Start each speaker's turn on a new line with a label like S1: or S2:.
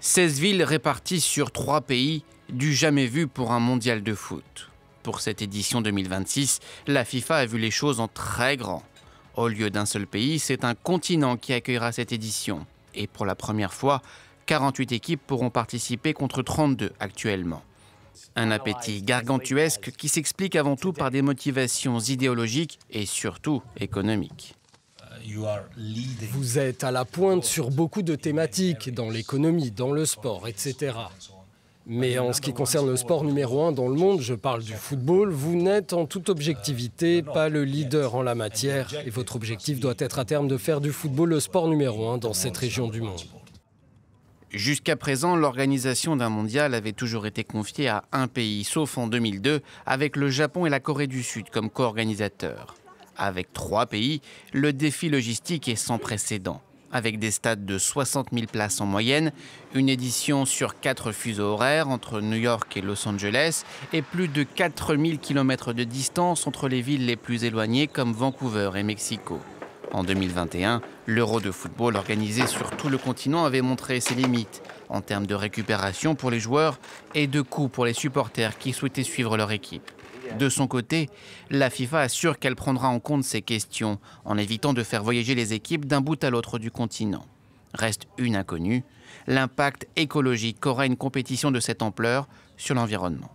S1: 16 villes réparties sur 3 pays, du jamais vu pour un mondial de foot. Pour cette édition 2026, la FIFA a vu les choses en très grand. Au lieu d'un seul pays, c'est un continent qui accueillera cette édition. Et pour la première fois, 48 équipes pourront participer contre 32 actuellement. Un appétit gargantuesque qui s'explique avant tout par des motivations idéologiques et surtout économiques.
S2: Vous êtes à la pointe sur beaucoup de thématiques, dans l'économie, dans le sport, etc. Mais en ce qui concerne le sport numéro un dans le monde, je parle du football, vous n'êtes en toute objectivité pas le leader en la matière et votre objectif doit être à terme de faire du football le sport numéro un dans cette région du monde.
S1: Jusqu'à présent, l'organisation d'un mondial avait toujours été confiée à un pays, sauf en 2002, avec le Japon et la Corée du Sud comme co-organisateurs. Avec trois pays, le défi logistique est sans précédent. Avec des stades de 60 000 places en moyenne, une édition sur quatre fuseaux horaires entre New York et Los Angeles et plus de 000 km de distance entre les villes les plus éloignées comme Vancouver et Mexico. En 2021, l'Euro de football organisé sur tout le continent avait montré ses limites en termes de récupération pour les joueurs et de coûts pour les supporters qui souhaitaient suivre leur équipe. De son côté, la FIFA assure qu'elle prendra en compte ces questions en évitant de faire voyager les équipes d'un bout à l'autre du continent. Reste une inconnue, l'impact écologique qu'aura une compétition de cette ampleur sur l'environnement.